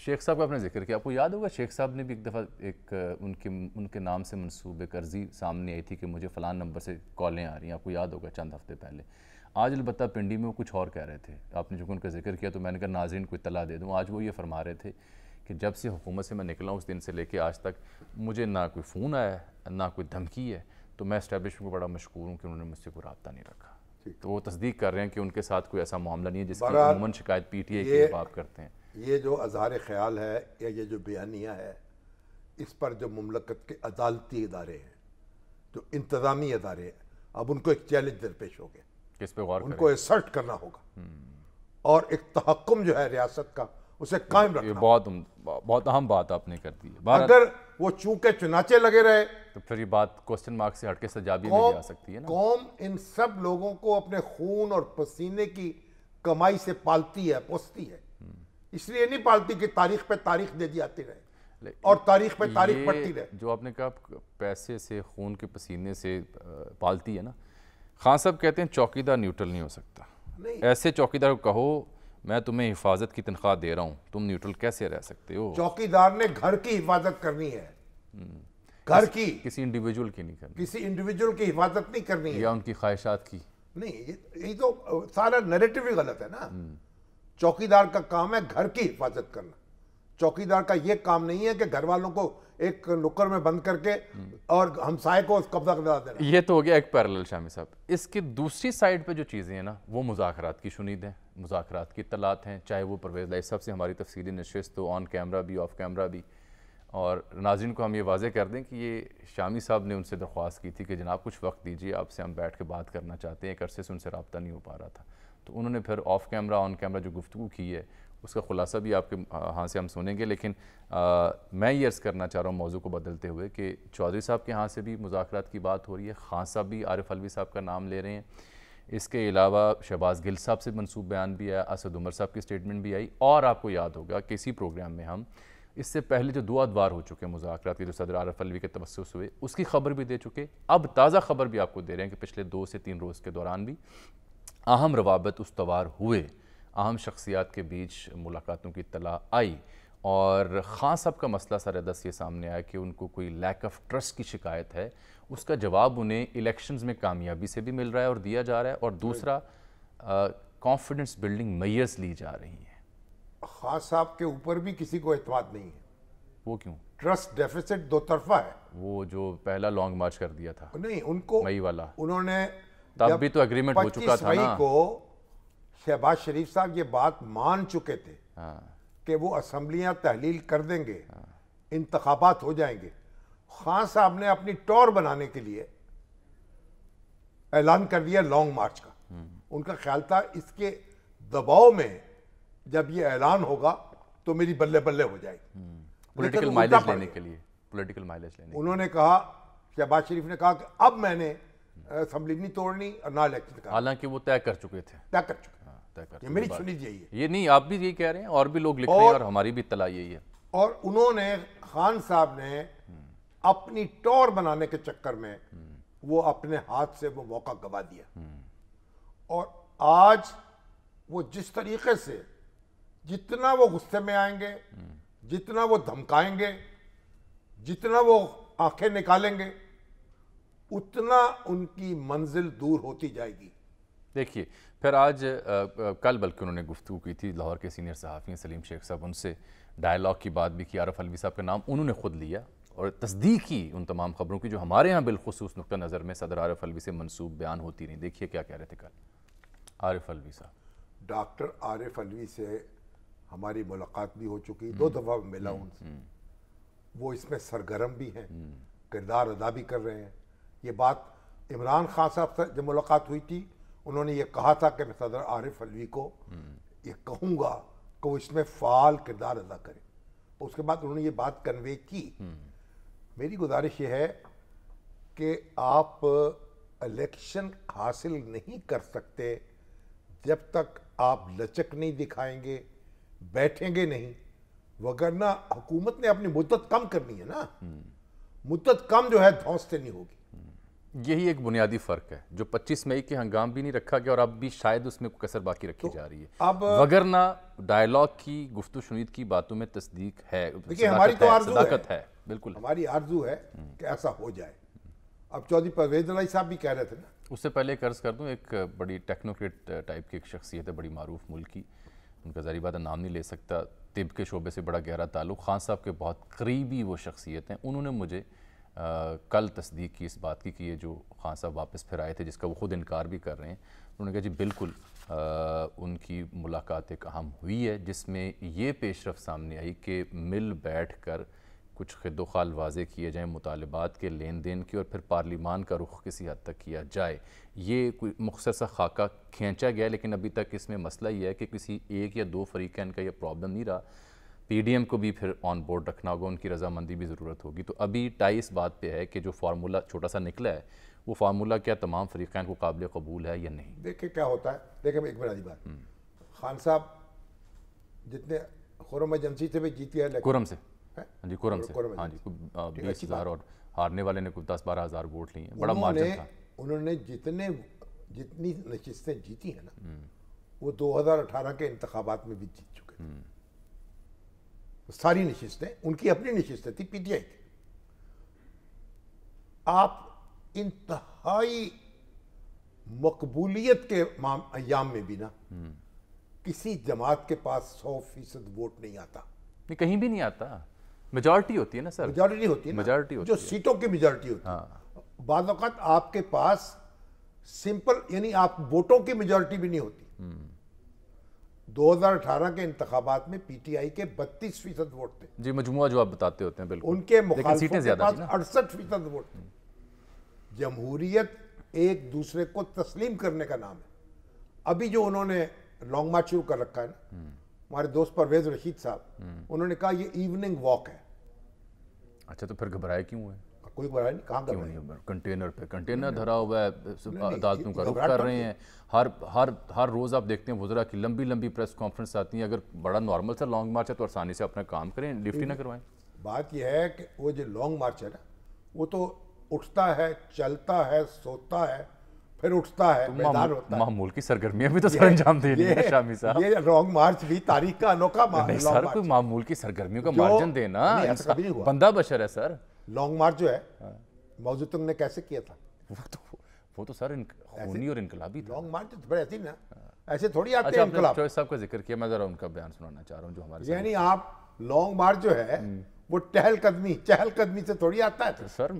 शेख साहब का आपने जिक्र किया आपको याद होगा शेख साहब ने भी एक दफ़ा एक उनके उनके नाम से मनसूब एक अर्जी सामने आई थी कि मुझे फ़लान नंबर से कॉलें आ रही हैं आपको याद होगा चंद हफ्ते पहले आज अलबत् पिंडी में वो कुछ और कह रहे थे आपने जो उनका जिक्र किया तो मैंने कहा नाजरन को इतला दे दूँ आज वो ये फरमा रहे थे कि जब से हुकूमत से मैं निकला उस दिन से लेके आज तक मुझे ना कोई फ़ोन आया ना कोई धमकी है तो मैं इस्टेबलिशमेंट को बड़ा मशहूर हूँ कि उन्होंने मुझसे कोई रबता नहीं रखा तो वो तस्दीक कर रहे हैं कि उनके साथ कोई ऐसा मामला नहीं है जिसकी शिकायत पी टी आई के आप करते हैं ये जो अजहार ख्याल है या ये जो बयानिया है इस पर जो ममलकत के अदालती इदारे हैं जो इंतज़ामी इदारे हैं अब उनको एक चैलेंज दरपेश हो गया किस पे गौर उनको एसर्ट करना होगा हम्म। और एक तहक्म जो है रियासत का उसे कायम रखना ये बहुत बहुत अहम बात आपने कर दी है अगर वो चूके चुनाचे लगे रहे तो फिर ये बात क्वेश्चन मार्क से हटके सजाबी में जा सकती है ना कौम इन सब लोगों को अपने खून और पसीने की कमाई से पालती है पोसती है इसलिए नहीं पालती कि तारीख पे तारीख दे दी आती रहे और तारीख पे तारीख पड़ती रहे जो आपने कहा पैसे से खून के पसीने से पालती है ना खान साहब कहते हैं चौकीदार न्यूट्रल नहीं हो सकता नहीं। ऐसे चौकीदार को कहो मैं तुम्हें हिफाजत की तनख्वाह दे रहा हूँ तुम न्यूट्रल कैसे रह सकते हो चौकीदार ने घर की हिफाजत करनी है हम्म। घर की किसी इंडिविजुअल की नहीं करनी किसी इंडिविजुअल की हिफाजत नहीं करनी या उनकी ख्वाहिशात की नहीं ये, ये तो सारा नरेटिव ही गलत है ना हम्म। चौकीदार का काम है घर की हिफाजत करना चौकीदार का ये काम नहीं है कि घर वालों को एक नुक्कर में बंद करके और हमसाय को कब्जा कर देना ये तो हो गया एक पैरल शामी साहब इसकी दूसरी साइड पे जो चीज़ें हैं ना वो मुजाकरात की शुनीद हैं मुजाकरात की तलात हैं चाहे वो परवेज लाई सबसे हमारी तफसीली नशस्त हो ऑन कैमरा भी ऑफ कैमरा भी और नाजिन को हम ये वाजे कर दें कि ये शामी साहब ने उनसे दरख्वास्त की थी कि जनाब कुछ वक्त दीजिए आपसे हम बैठ के बात करना चाहते हैं एक अरसे से उनसे रबता नहीं हो पा रहा था तो उन्होंने फिर ऑफ कैमरा ऑन कैमरा जो गुफ्तु की है उसका ख़ुलासा भी आपके हाँ से हम सुनेंगे लेकिन आ, मैं ये अर्ज़ करना चाह रहा हूँ मौजू को बदलते हुए कि चौधरी साहब के यहाँ से भी मुजात की बात हो रही है खान साहब भी आरिफ अलवी साहब का नाम ले रहे हैं इसके अलावा शहबाज गिल साहब से मनसूब बयान भी आया असद उमर साहब की स्टेटमेंट भी आई और आपको याद होगा कि इसी प्रोग्राम में हम इससे पहले जो दो अदवार हो चुके हैं मुजाकर के जो सदर आरफ अलवी के तवसस हुए उसकी खबर भी दे चुके अब ताज़ा खबर भी आपको दे रहे हैं कि पिछले दो से तीन रोज़ के दौरान भी अहम रवाबत उसवार हुए अहम शख्सियात के बीच मुलाकातों की तला आई और ख़ान साहब का मसला सर दस ये सामने आया कि उनको कोई लैक ऑफ ट्रस्ट की शिकायत है उसका जवाब उन्हें इलेक्शंस में कामयाबी से भी मिल रहा है और दिया जा रहा है और दूसरा कॉन्फिडेंस बिल्डिंग मैयर्स ली जा रही हैं खान साहब के ऊपर भी किसी को अहतमाद नहीं है वो क्यों ट्रस्ट डेफिसिट दो तरफा है वो जो पहला लॉन्ग मार्च कर दिया था नहीं उनको मई वाला उन्होंने तब भी तो एग्रीमेंट हो चुका था ना को शहबाज शरीफ साहब ये बात मान चुके थे हाँ। कि वो असम्बलियां तहलील कर देंगे हाँ। इंतबात हो जाएंगे खान साहब ने अपनी टॉर बनाने के लिए ऐलान कर दिया लॉन्ग मार्च का हम्म। उनका ख्याल था इसके दबाव में जब ये ऐलान होगा तो मेरी बल्ले बल्ले हो जाएगी हम्म। पॉलिटिकल माइलेज लेने के लिए पॉलिटिकल माइलेज लेने उन्होंने कहा शहबाज शरीफ ने कहा कि अब मैंने तोड़नी और ना इलेक्शन हालांकि वो तय कर चुके थे तय कर चुके हाँ, तय कर मेरी यही है ये नहीं आप भी यही कह रहे हैं और भी लोग लिख रहे हैं और हमारी भी इतला यही है और उन्होंने खान साहब ने अपनी टोर बनाने के चक्कर में वो अपने हाथ से वो मौका गवा दिया और आज वो जिस तरीके से जितना वो गुस्से में आएंगे जितना वो धमकाएंगे जितना वो आंखें निकालेंगे उतना उनकी मंजिल दूर होती जाएगी देखिए फिर आज आ, आ, कल बल्कि उन्होंने गुफ्तु की थी लाहौर के सीनियर सहाफ़ी सलीम शेख साहब उनसे डायलॉग की बात भी की आरफ अलवी साहब का नाम उन्होंने खुद लिया और तस्दीक की उन तमाम खबरों की जो हमारे यहाँ बिलखसूस नुक़ नज़र में सदर आरफ अलवी से मनसूब बयान होती नहीं देखिए क्या कह रहे थे कल आरफ अलवी साहब डॉक्टर आरफ अलवी से हमारी मुलाकात भी हो चुकी हम्म। दो दफ़ा मिला हम्म, उनसे हम्म। वो इसमें सरगर्म भी हैं किरदार अदा भी कर रहे हैं ये बात इमरान खान साहब से जब मुलाकात हुई थी उन्होंने ये कहा था कि मैं सदर आरिफ अलवी को ये कहूँगा कि वो इसमें फ़ाल किरदार अदा करे उसके बाद उन्होंने ये बात कन्वे की मेरी गुजारिश ये है कि आप इलेक्शन हासिल नहीं कर सकते जब तक आप लचक नहीं दिखाएंगे बैठेंगे नहीं वगरना हुकूमत ने अपनी मुद्दत कम करनी है ना मुद्दत कम जो है धौस से नहीं होगी यही एक बुनियादी फर्क है जो 25 मई के हंगाम भी नहीं रखा गया और अब भी शायद उसमें कसर बाकी रखी तो जा रही है अब अगर ना डायलॉग की गुफ्तु शुनीद की बातों में तस्दीक है देखिए हमारी तो आरजू है, है बिल्कुल हमारी आरजू है कि ऐसा हो जाए अब चौधरी परवेज लाई साहब भी कह रहे थे ना उससे पहले एक कर दूँ एक बड़ी टेक्नोक्रेट टाइप की एक शख्सियत है बड़ी मरूफ मुल्क की उनका जारी बात नाम नहीं ले सकता तिब के शोबे से बड़ा गहरा ताल्लुक खान साहब के बहुत करीबी वो शख्सियत हैं उन्होंने मुझे कल तस्दीक की इस बात की कि ये जो खान साहब वापस फिर आए थे जिसका वो ख़ुद इनकार भी कर रहे हैं उन्होंने कहा जी बिल्कुल आ, उनकी मुलाकात एक अहम हुई है जिसमें ये पेशरफ सामने आई कि मिल बैठ कर कुछ खदोखाल वाजे किए जाएँ मुतालबात के लेन देन की और फिर पार्लिमान का रुख किसी हद तक किया जाए ये कोई मुख्तर सा खाका खींचा गया लेकिन अभी तक इसमें मसला ये है कि किसी एक या दो फरीकान का यह प्रॉब्लम नहीं रहा पीडीएम को भी फिर ऑन बोर्ड रखना होगा उनकी रजामंदी भी ज़रूरत होगी तो अभी टाई इस बात पे है कि जो फार्मूला छोटा सा निकला है वो फार्मूला क्या तमाम फरीकान को काबिल कबूल है या नहीं देखिए क्या होता है देखिए एक बड़ी बात हम्म। खान साहब जितने खुरम एजेंसी से भी जीती है कुरम से हाँ जी कुरम से हाँ जी बीस हज़ार और हारने वाले ने कुछ दस बारह हज़ार वोट लिए बड़ा मार्जिन था उन्होंने जितने जितनी नशिस्तें जीती हैं ना हम्म। वो 2018 के इंतबात में भी जीत चुके हैं हम्म। सारी नशिस्तें उनकी अपनी नशिस्तें थी पीटीआई की आप इंतहाई मकबूलियत के अयाम में भी ना हम्म। किसी जमात के पास सौ फीसद वोट नहीं आता नहीं कहीं भी नहीं आता मेजोरिटी होती है ना सर मेजोरिटी होती है मेजोरिटी जो सीटों की मेजोरिटी होती हाँ। है बाद आपके पास सिंपल यानी आप वोटों की मेजोरिटी भी नहीं होती हम्म। 2018 के इंतबात में पीटीआई के 32 फीसद वोट थे जी मजमुआ जो आप बताते होते हैं बिल्कुल उनके सीटें ज्यादा अड़सठ फीसद वोट थे जमहूरियत एक दूसरे को तस्लीम करने का नाम है अभी जो उन्होंने लॉन्ग मार्च शुरू कर रखा है ना हमारे दोस्त परवेज रशीद साहब हम्म। उन्होंने कहा ये इवनिंग वॉक है अच्छा तो फिर घबराए क्यों है कोई बड़ा नहीं काम रहे हैं कंटेनर पे कंटेनर धरा हुआ है अदालतों का रुख कर रहे हैं हर हर हर रोज़ आप देखते हैं वजरा की लंबी लंबी प्रेस कॉन्फ्रेंस आती हैं अगर बड़ा नॉर्मल सा लॉन्ग मार्च है तो आसानी से अपना काम करें लिफ्टी ना करवाएं बात यह है कि वो जो लॉन्ग मार्च है ना वो तो उठता है चलता है सोता है फिर उठता है तो मैदान होता है मामूल की सरगर्मियां भी तो सर अंजाम दे रही है शामी साहब ये लॉन्ग मार्च भी तारीख का अनोखा मार्च सर कोई मामूल की सरगर्मियों का मार्जिन देना बंदा बशर है सर लॉन्ग मार्च जो है हाँ। मौजूद तो ने कैसे किया था वो तो वो तो सर खूनी और इनकलाबी लॉन्ग मार्च तो ऐसी ना हाँ। ऐसे थोड़ी आते अच्छा, हैं इनकलाब चॉइस साहब का जिक्र किया मैं जरा उनका बयान सुनाना चाह रहा हूँ जो हमारे यानी आप लॉन्ग मार्च जो है हम्म। वो टहलकदमी कदमी से थोड़ी आता है तो सर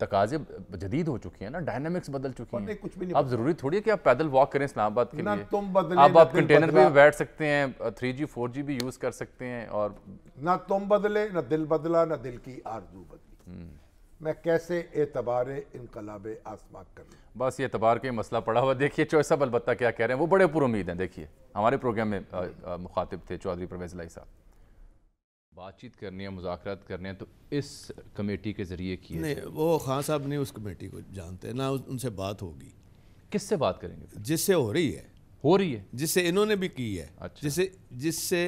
तकाजे जदीद हो चुकी है ना डायनामिक्स बदल चुकी है कुछ भी नहीं अब जरूरी थोड़ी है कि आप पैदल वॉक करें इस्लामाबाद के लिए तुम बदले आप, आप कंटेनर में बैठ सकते हैं थ्री जी फोर जी भी यूज कर सकते हैं और ना तुम बदले ना दिल बदला ना दिल की आरजू बदली मैं कैसे एतबार इनकलाब आसमा करूँ बस ये एतबार के मसला पड़ा हुआ देखिए चौहे साहब अलबत्ता क्या कह रहे हैं वो बड़े पुरुद हैं देखिए हमारे प्रोग्राम में मुखातिब थे चौधरी परवेज लाई साहब बातचीत करनी है मुजाकर करने हैं तो इस कमेटी के ज़रिए की नहीं वो खान साहब नहीं उस कमेटी को जानते ना उनसे बात होगी किससे बात करेंगे जिससे हो रही है हो रही है जिससे इन्होंने भी की है अच्छा। जिससे जिससे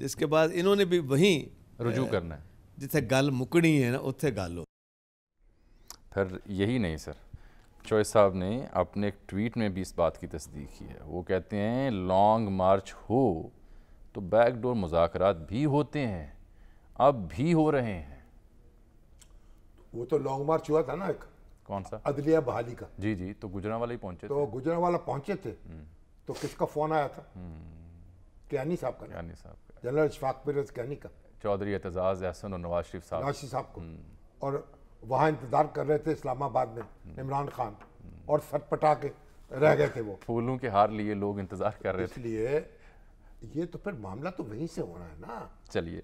जिसके बाद इन्होंने भी वहीं रुजू करना है जिथे गल मुकनी है ना उत्थे गल हो फिर यही नहीं सर चॉइस साहब ने अपने एक ट्वीट में भी इस बात की तस्दीक की है वो कहते हैं लॉन्ग मार्च हो तो बैकडोर मुजात भी होते हैं अब भी हो रहे हैं वो तो लॉन्ग मार्च हुआ था ना एक कौन सा अदलिया बहाली का जी जी तो गुजरा वाले ही पहुंचे तो गुजरा वाला पहुंचे थे हम्म। तो किसका फोन आया था हम्म। कैनी साहब का कैनी साहब जनरल इशफाक पिरज कैनी का चौधरी एतजाज़ एहसन और नवाज शरीफ साहब नवाज शरीफ साहब को हम्म। और वहाँ इंतज़ार कर रहे थे इस्लामाबाद में हम्म। इमरान खान और पटा के रह गए थे वो फूलों के हार लिए लोग इंतज़ार कर रहे थे इसलिए ये तो फिर मामला तो वहीं से हो रहा है ना चलिए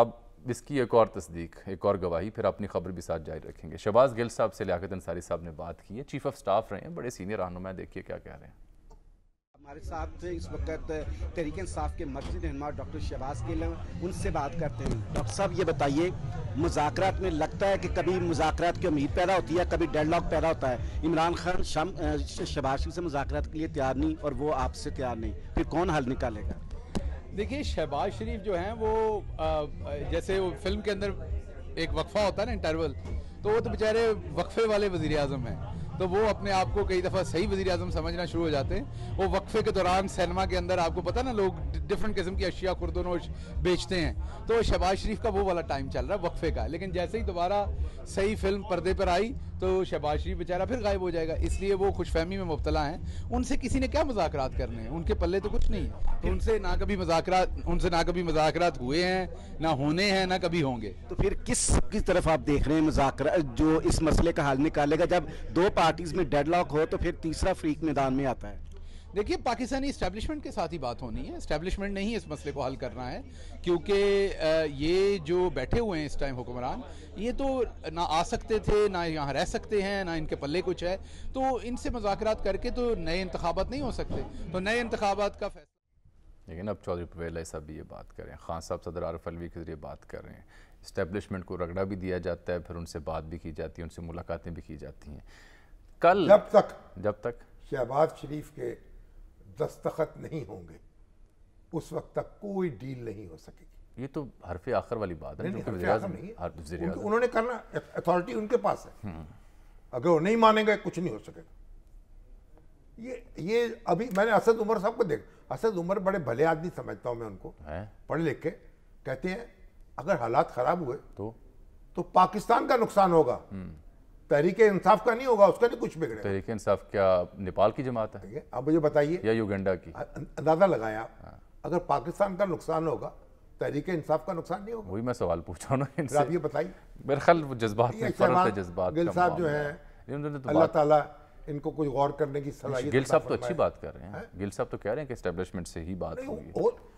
अब इसकी एक और तस्दीक एक और गवाही फिर अपनी खबर भी साथ जारी रखेंगे शबाज गिल साहब से लियात अंसारी साहब ने बात की है चीफ ऑफ स्टाफ रहे हैं बड़े सीनियर रहनुमा देखिए क्या कह रहे हैं हमारे साथ इस वक्त तरीके इंसाफ के मर्जी रहनमा डॉक्टर शहबाज के हैं उनसे बात करते हैं डॉक्टर साहब ये बताइए मुजाकरात में लगता है कि कभी मुजाकरात की उम्मीद पैदा होती है कभी डेड लॉक पैदा होता है इमरान खान शाम शहबाज से मुजात के लिए तैयार नहीं और वो आपसे तैयार नहीं फिर कौन हल निकालेगा देखिए शहबाज शरीफ जो हैं वो आ, जैसे वो फिल्म के अंदर एक वक्फा होता है ना इंटरवल तो वो तो बेचारे वक्फे वाले वजीर अजम हैं तो वो अपने आप को कई दफ़ा सही वजी अजम समझना शुरू हो जाते हैं वो वक्फे के दौरान सिनेमा के अंदर आपको पता ना लोग डिफरेंट किस्म की अशिया खुरदोनोश बेचते हैं तो शबाज शरीफ का वो वाला टाइम चल रहा है वक्फे का लेकिन जैसे ही दोबारा सही फिल्म पर्दे पर आई तो शहबाज शरीफ बेचारा फिर गायब हो जाएगा इसलिए वो खुशफहमी में मुबतला हैं उनसे किसी ने क्या मजाक करने हैं उनके पल्ले तो कुछ नहीं तो उनसे ना कभी मजाक उनसे ना कभी मजाक हुए हैं ना होने हैं ना कभी होंगे तो फिर किस किस तरफ आप देख रहे हैं मजाक जो इस मसले का हल निकालेगा जब दो पार्टीज में डेडलॉक हो तो फिर तीसरा फ्रीक मैदान में आता है देखिए पाकिस्तानी इस्टेब्लिशमेंट के साथ ही बात होनी है इस्टेब्लिशमेंट नहीं इस मसले को हल करना है क्योंकि ये जो बैठे हुए हैं इस टाइम हुक्मरान ये तो ना आ सकते थे ना यहाँ रह सकते हैं ना इनके पल्ले कुछ है तो इनसे मुजाकर करके तो नए इंतबात नहीं हो सकते तो नए इंतबात का फैसला लेकिन अब चौधरी पवेला साहब भी ये बात कर रहे हैं खान साहब सदर आरफ अलवी के जरिए बात कर रहे हैं इस्टेब्लिशमेंट को रगड़ा भी दिया जाता है फिर उनसे बात भी की जाती है उनसे मुलाकातें भी की जाती हैं कल जब तक जब तक शहबाज शरीफ के दस्तखत नहीं होंगे उस वक्त तक कोई डील नहीं हो सकेगी ये तो हरफे आखिर वाली बात है उन्होंने करना अथॉरिटी उनके पास है हम्म। अगर वो नहीं मानेंगे कुछ नहीं हो सकेगा ये ये अभी मैंने असद उमर साहब को देखा असद उमर बड़े भले आदमी समझता हूँ मैं उनको पढ़ लिख के कहते हैं अगर हालात खराब हुए तो तो पाकिस्तान का नुकसान होगा हम्म। तहरीक इंसाफ का नहीं होगा उसका नहीं कुछ बिगड़ेगा तहरीक इंसाफ क्या नेपाल की जमात है आप मुझे बताइए या युगंडा की अं, अंदाजा लगाया हाँ। अगर पाकिस्तान का नुकसान होगा तहरीक इंसाफ का नुकसान नहीं होगा वही मैं सवाल पूछ रहा हूँ आप ये बताइए मेरे ख्याल जज्बात जज्बात गिल साहब जो है तो अल्लाह ताला इनको कुछ गौर करने की सलाह गिल साहब तो अच्छी बात कर रहे हैं गिल साहब तो कह रहे हैं कि इस्टेब्लिशमेंट से ही बात हुई